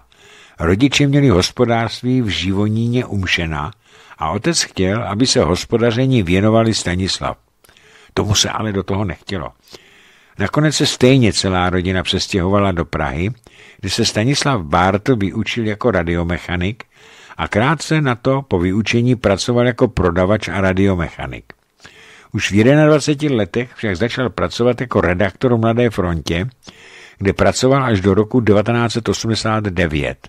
Rodiče měli hospodářství v Živoníně Umšena a otec chtěl, aby se hospodaření věnovali Stanislav. Tomu se ale do toho nechtělo. Nakonec se stejně celá rodina přestěhovala do Prahy, kde se Stanislav Bartl vyučil jako radiomechanik a krátce na to po vyučení pracoval jako prodavač a radiomechanik. Už v 21 letech však začal pracovat jako redaktor Mladé frontě, kde pracoval až do roku 1989.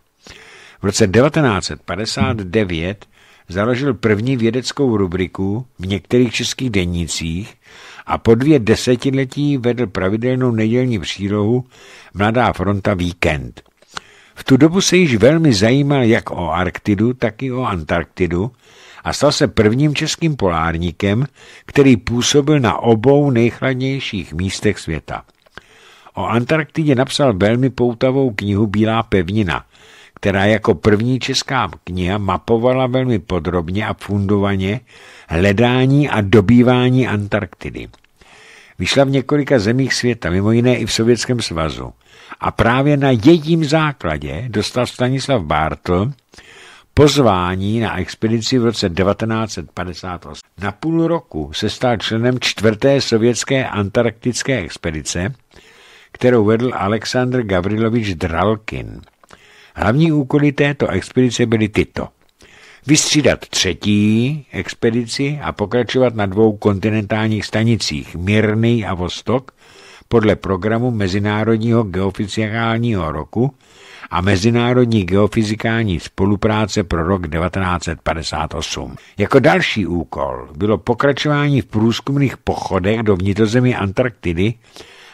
V roce 1959 založil první vědeckou rubriku v některých českých dennicích a po dvě desetiletí vedl pravidelnou nedělní přílohu Mladá fronta víkend. V tu dobu se již velmi zajímal jak o Arktidu, tak i o Antarktidu a stal se prvním českým polárníkem, který působil na obou nejchladnějších místech světa. O Antarktidě napsal velmi poutavou knihu Bílá pevnina – která jako první česká kniha mapovala velmi podrobně a fundovaně hledání a dobývání Antarktidy. Vyšla v několika zemích světa, mimo jiné i v Sovětském svazu. A právě na jedním základě dostal Stanislav Bartl pozvání na expedici v roce 1958. Na půl roku se stal členem čtvrté sovětské antarktické expedice, kterou vedl Aleksandr Gavrilovič Dralkin. Hlavní úkoly této expedice byly tyto. Vystřídat třetí expedici a pokračovat na dvou kontinentálních stanicích Mírný a Vostok podle programu Mezinárodního geofyzikálního roku a Mezinárodní geofyzikální spolupráce pro rok 1958. Jako další úkol bylo pokračování v průzkumných pochodech do vnitrozemí Antarktidy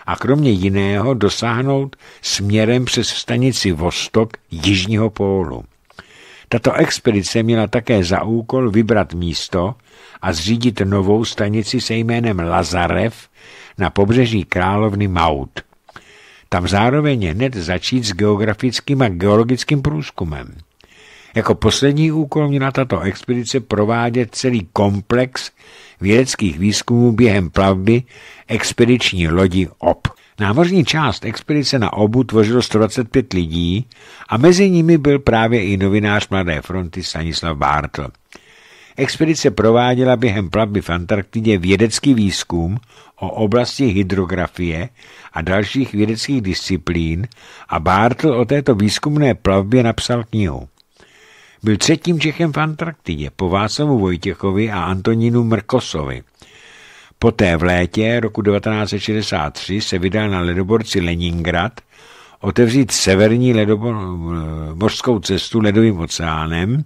a kromě jiného dosáhnout směrem přes stanici Vostok jižního pólu. Tato expedice měla také za úkol vybrat místo a zřídit novou stanici se jménem Lazarev na pobřeží královny Maut. Tam zároveň hned začít s geografickým a geologickým průzkumem. Jako poslední úkol měla tato expedice provádět celý komplex vědeckých výzkumů během plavby expediční lodi OP. Námořní část expedice na obu tvořilo 125 lidí a mezi nimi byl právě i novinář Mladé fronty Stanislav Bartl. Expedice prováděla během plavby v Antarktidě vědecký výzkum o oblasti hydrografie a dalších vědeckých disciplín a Bartl o této výzkumné plavbě napsal knihu. Byl třetím Čechem v Antarktidě po Václavu Vojtěchovi a Antonínu Mrkosovi. Poté v létě roku 1963 se vydal na ledoborci Leningrad otevřít severní ledobor, mořskou cestu ledovým oceánem.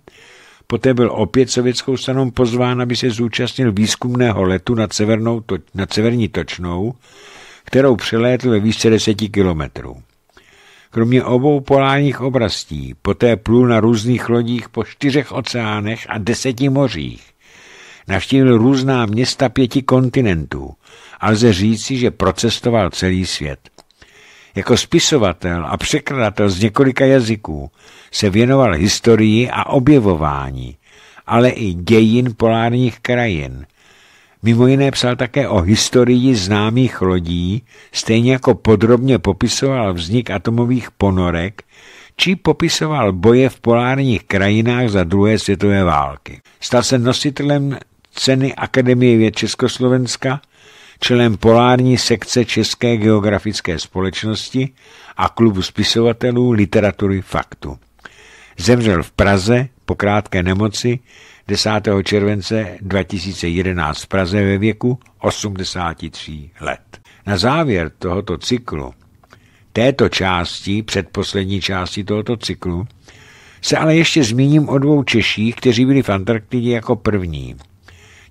Poté byl opět sovětskou stanou pozván, aby se zúčastnil výzkumného letu nad, severnou, nad severní točnou, kterou přelétl ve výšce 10 kilometrů. Kromě obou polárních oblastí poté plul na různých lodích po čtyřech oceánech a deseti mořích. Navštívil různá města pěti kontinentů a lze říci, že procestoval celý svět. Jako spisovatel a překladatel z několika jazyků se věnoval historii a objevování, ale i dějin polárních krajin – Mimo jiné psal také o historii známých lodí, stejně jako podrobně popisoval vznik atomových ponorek, či popisoval boje v polárních krajinách za druhé světové války. Stal se nositelem ceny Akademie věd Československa, členem polární sekce České geografické společnosti a klubu spisovatelů literatury faktu. Zemřel v Praze po krátké nemoci 10. července 2011 v Praze ve věku 83 let. Na závěr tohoto cyklu, této části, předposlední části tohoto cyklu, se ale ještě zmíním o dvou Češích, kteří byli v Antarktidě jako první.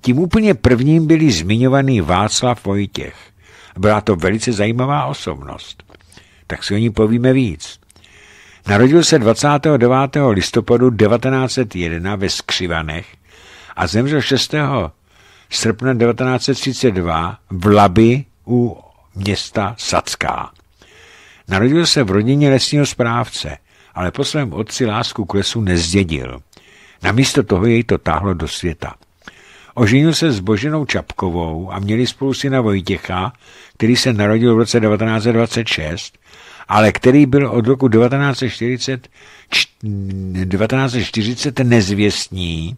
Tím úplně prvním byli zmiňovaný Václav Vojtěch. Byla to velice zajímavá osobnost. Tak si o ní povíme víc. Narodil se 29. listopadu 1901 ve Skřivanech a zemřel 6. srpna 1932 v Labi u města Sacká. Narodil se v rodině lesního správce, ale po svém otci lásku k lesu nezdědil. Namísto toho jej to táhlo do světa. Oženil se s Boženou Čapkovou a měli spolu syna Vojtěcha, který se narodil v roce 1926 ale který byl od roku 1940, 1940 nezvěstný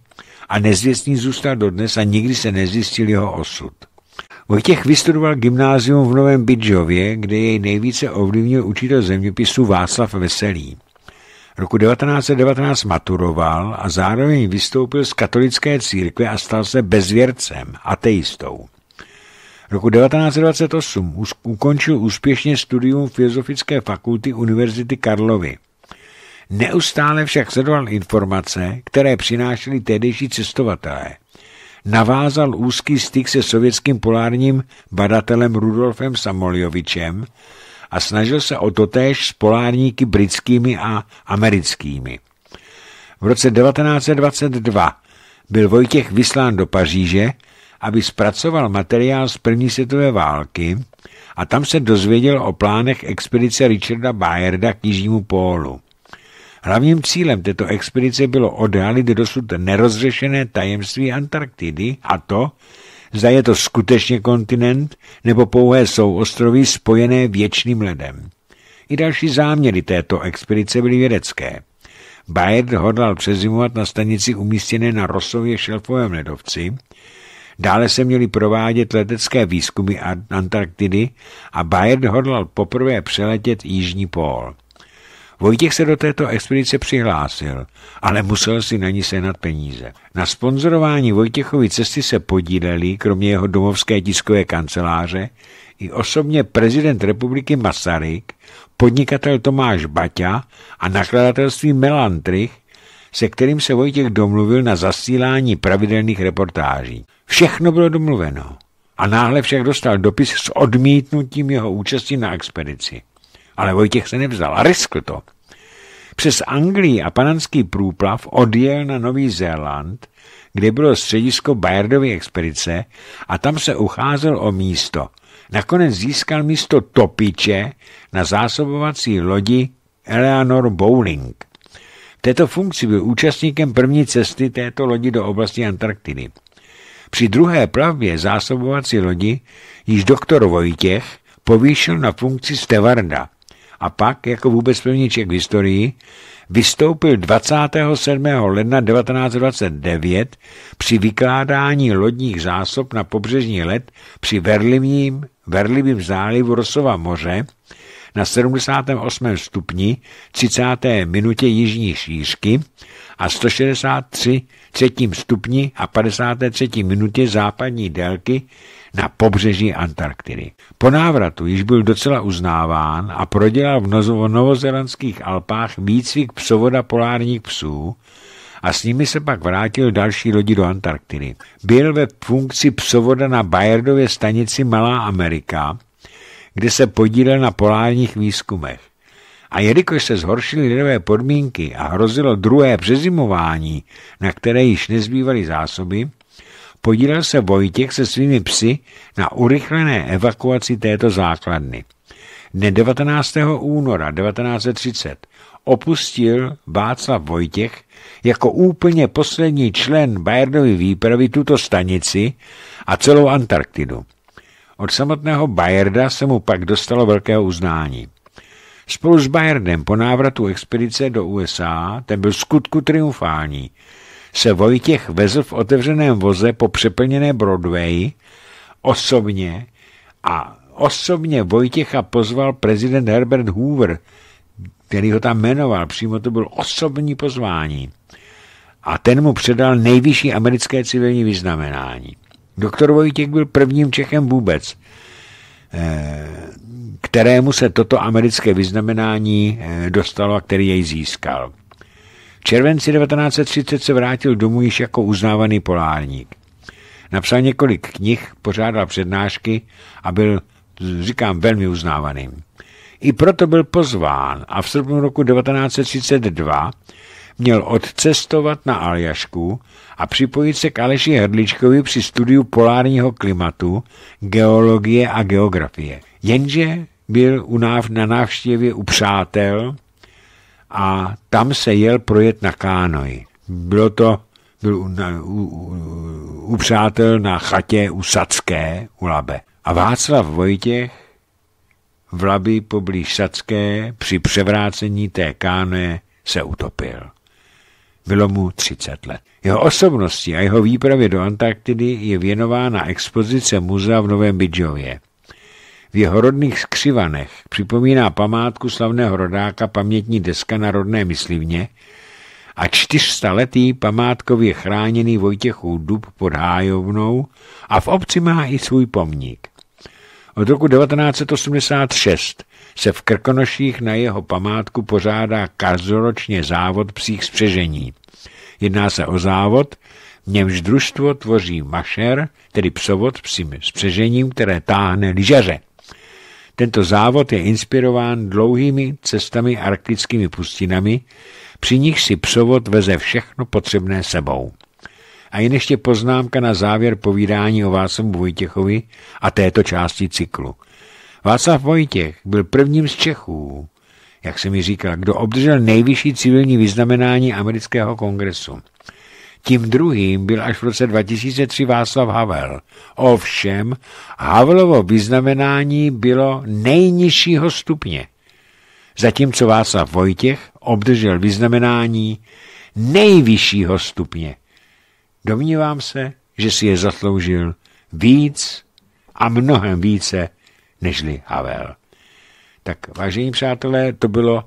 a nezvěstný zůstal dodnes a nikdy se nezjistil jeho osud. Vojtěch vystudoval gymnázium v Novém Bidžově, kde jej nejvíce ovlivnil učitel zeměpisu Václav Veselý. Roku 1919 maturoval a zároveň vystoupil z katolické církve a stal se bezvěrcem, ateistou. Roku 1928 ukončil úspěšně studium Filozofické fakulty Univerzity Karlovy. Neustále však sledoval informace, které přinášely tehdejší cestovatelé. Navázal úzký styk se sovětským polárním badatelem Rudolfem Samoljovičem a snažil se o totéž s polárníky britskými a americkými. V roce 1922 byl Vojtěch vyslán do Paříže, aby zpracoval materiál z první světové války a tam se dozvěděl o plánech expedice Richarda Bayerda k Jižnímu pólu. Hlavním cílem této expedice bylo odhalit dosud nerozřešené tajemství Antarktidy a to, zda je to skutečně kontinent nebo pouhé souostroví spojené věčným ledem. I další záměry této expedice byly vědecké. Baird hodlal přezimovat na stanici umístěné na Rosově šelfovém ledovci Dále se měly provádět letecké výzkumy Antarktidy a Bayard hodlal poprvé přeletět Jižní pól. Vojtěch se do této expedice přihlásil, ale musel si na ní sehnat peníze. Na sponzorování Vojtěchovy cesty se podíleli, kromě jeho domovské tiskové kanceláře, i osobně prezident republiky Masaryk, podnikatel Tomáš Baťa a nakladatelství Melantrich se kterým se Vojtěch domluvil na zasílání pravidelných reportáží. Všechno bylo domluveno. A náhle však dostal dopis s odmítnutím jeho účasti na expedici. Ale Vojtěch se nevzal a riskl to. Přes Anglii a Panamský průplav odjel na Nový Zéland, kde bylo středisko Bayardovy expedice a tam se ucházel o místo. Nakonec získal místo topiče na zásobovací lodi Eleanor Bowling této funkci byl účastníkem první cesty této lodi do oblasti Antarktidy. Při druhé plavbě zásobovací lodi již doktor Vojtěch povýšil na funkci stevarda a pak, jako vůbec prvníček v historii, vystoupil 27. ledna 1929 při vykládání lodních zásob na pobřežní led při verlivním, verlivým zálivu Rosova moře, na 78. stupni 30. minutě jižní šířky a 163. třetím stupni a 53. minutě západní délky na pobřeží Antarktidy. Po návratu již byl docela uznáván a prodělal v novozelandských Alpách výcvik psovoda polárních psů, a s nimi se pak vrátil další lodi do Antarktidy. Byl ve funkci psovoda na Bayardově stanici Malá Amerika kdy se podílel na polárních výzkumech. A jelikož se zhoršily lidové podmínky a hrozilo druhé přezimování, na které již nezbývaly zásoby, podílel se Vojtěch se svými psy na urychlené evakuaci této základny. Dne 19. února 1930 opustil Václav Vojtěch jako úplně poslední člen Bayernovy výpravy tuto stanici a celou Antarktidu. Od samotného Bayerda se mu pak dostalo velkého uznání. Spolu s Bayerdem po návratu expedice do USA, ten byl skutku triumfální, se Vojtěch vezl v otevřeném voze po přeplněné Broadway osobně a osobně Vojtěcha pozval prezident Herbert Hoover, který ho tam jmenoval, přímo to byl osobní pozvání. A ten mu předal nejvyšší americké civilní vyznamenání. Doktor Vojtěk byl prvním Čechem vůbec, eh, kterému se toto americké vyznamenání eh, dostalo a který jej získal. V červenci 1930 se vrátil domů již jako uznávaný polárník. Napsal několik knih, pořádal přednášky a byl, říkám, velmi uznávaným. I proto byl pozván a v srpnu roku 1932 měl odcestovat na Aljašku a připojit se k Aleši Hrdličkovi při studiu polárního klimatu, geologie a geografie. Jenže byl u náv na návštěvě u přátel a tam se jel projet na Kánoj. Bylo to byl u, u, u, u přátel na chatě u Sacké, u Labe. A Václav Vojtěch v Labi poblíž Sacké při převrácení té káne se utopil bylo mu 30 let. Jeho osobnosti a jeho výpravě do Antarktidy je věnována expozice muzea v Novém Bidžově. V jeho rodných skřivanech připomíná památku slavného rodáka pamětní deska na rodné myslivně a čtyřstaletý památkově chráněný Vojtěchů dub pod Hájovnou a v obci má i svůj pomník. Od roku 1986 se v Krkonoších na jeho památku pořádá každoročně závod psích spřežení. Jedná se o závod, v němž družstvo tvoří mašer, tedy psovod psím, spřežením, které táhne lyžaře. Tento závod je inspirován dlouhými cestami arktickými pustinami, při nich si psovod veze všechno potřebné sebou. A jen ještě poznámka na závěr povídání o Václavu Vojtěchovi a této části cyklu. Václav Vojtěch byl prvním z Čechů, jak se mi říkal, kdo obdržel nejvyšší civilní vyznamenání amerického kongresu. Tím druhým byl až v roce 2003 Václav Havel. Ovšem, Havelovo vyznamenání bylo nejnižšího stupně. Zatímco Václav Vojtěch obdržel vyznamenání nejvyššího stupně. Domnívám se, že si je zasloužil víc a mnohem více nežli Havel. Tak vážení přátelé, to bylo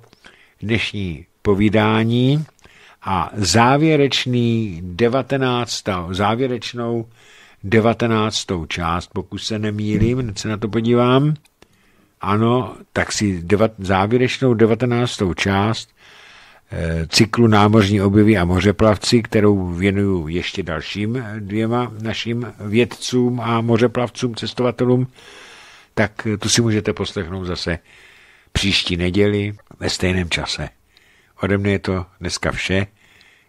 dnešní povídání a závěrečný 19. závěrečnou 19. část, pokud se nemýlím, se na to podívám. Ano, tak si devat, závěrečnou 19. část e, cyklu Námořní objevy a mořeplavci, kterou věnuju ještě dalším eh, dvěma našim vědcům a mořeplavcům, cestovatelům, tak eh, tu si můžete poslechnout zase příští neděli ve stejném čase. Ode mne je to dneska vše.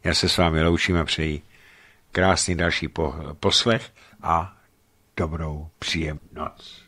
Já se s vámi loučím a přeji krásný další poslech a dobrou příjemnou noc.